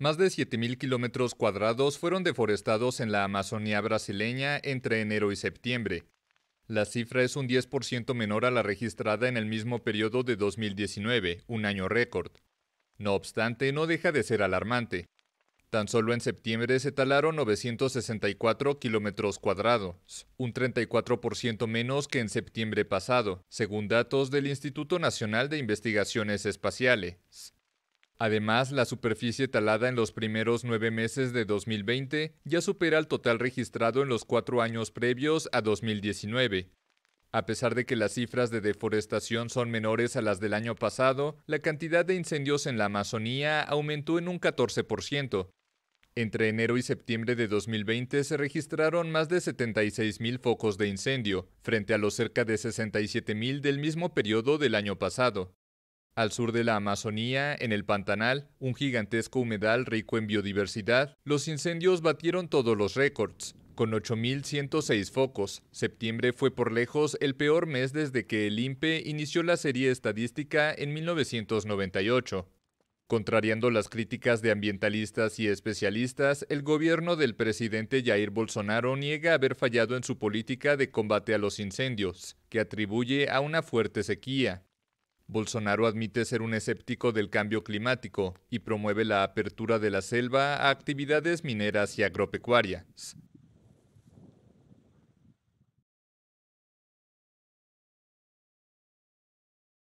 Más de 7.000 kilómetros cuadrados fueron deforestados en la Amazonía brasileña entre enero y septiembre. La cifra es un 10% menor a la registrada en el mismo periodo de 2019, un año récord. No obstante, no deja de ser alarmante. Tan solo en septiembre se talaron 964 kilómetros cuadrados, un 34% menos que en septiembre pasado, según datos del Instituto Nacional de Investigaciones Espaciales. Además, la superficie talada en los primeros nueve meses de 2020 ya supera el total registrado en los cuatro años previos a 2019. A pesar de que las cifras de deforestación son menores a las del año pasado, la cantidad de incendios en la Amazonía aumentó en un 14%. Entre enero y septiembre de 2020 se registraron más de 76.000 focos de incendio, frente a los cerca de 67.000 del mismo periodo del año pasado. Al sur de la Amazonía, en el Pantanal, un gigantesco humedal rico en biodiversidad, los incendios batieron todos los récords, con 8.106 focos. Septiembre fue por lejos el peor mes desde que el INPE inició la serie estadística en 1998. Contrariando las críticas de ambientalistas y especialistas, el gobierno del presidente Jair Bolsonaro niega haber fallado en su política de combate a los incendios, que atribuye a una fuerte sequía. Bolsonaro admite ser un escéptico del cambio climático y promueve la apertura de la selva a actividades mineras y agropecuarias.